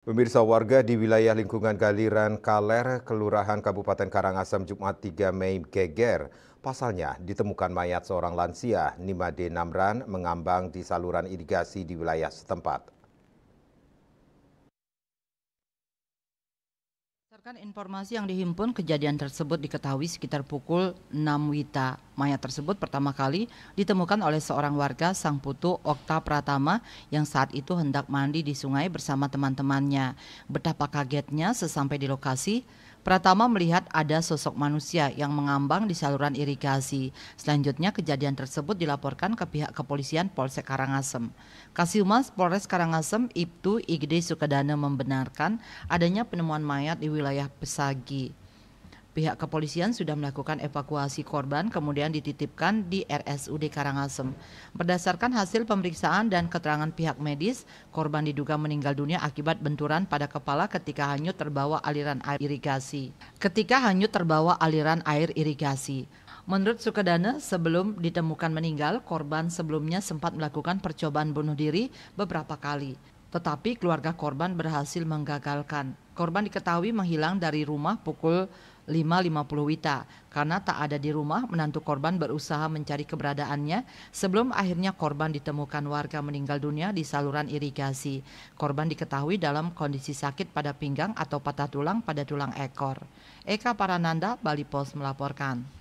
Pemirsa warga di wilayah lingkungan Galiran Kaler, Kelurahan Kabupaten Karangasem Jumat 3 Mei geger. Pasalnya ditemukan mayat seorang lansia, Nimade Namran, mengambang di saluran irigasi di wilayah setempat. Berdasarkan informasi yang dihimpun, kejadian tersebut diketahui sekitar pukul 6 Wita. Mayat tersebut pertama kali ditemukan oleh seorang warga Sang Putu Okta Pratama yang saat itu hendak mandi di sungai bersama teman-temannya. Betapa kagetnya sesampai di lokasi, Pratama melihat ada sosok manusia yang mengambang di saluran irigasi. Selanjutnya kejadian tersebut dilaporkan ke pihak kepolisian Polsek Karangasem. Kasihumas Polres Karangasem Ibtu Igde Sukadana membenarkan adanya penemuan mayat di wilayah Pesagi. Pihak kepolisian sudah melakukan evakuasi korban kemudian dititipkan di RSUD Karangasem. Berdasarkan hasil pemeriksaan dan keterangan pihak medis, korban diduga meninggal dunia akibat benturan pada kepala ketika hanyut terbawa aliran air irigasi. Ketika hanyut terbawa aliran air irigasi, Menurut Sukadana, sebelum ditemukan meninggal, korban sebelumnya sempat melakukan percobaan bunuh diri beberapa kali. Tetapi keluarga korban berhasil menggagalkan. Korban diketahui menghilang dari rumah pukul 5.50 Wita karena tak ada di rumah menantu korban berusaha mencari keberadaannya sebelum akhirnya korban ditemukan warga meninggal dunia di saluran irigasi. Korban diketahui dalam kondisi sakit pada pinggang atau patah tulang pada tulang ekor. Eka Parananda, Bali Post melaporkan.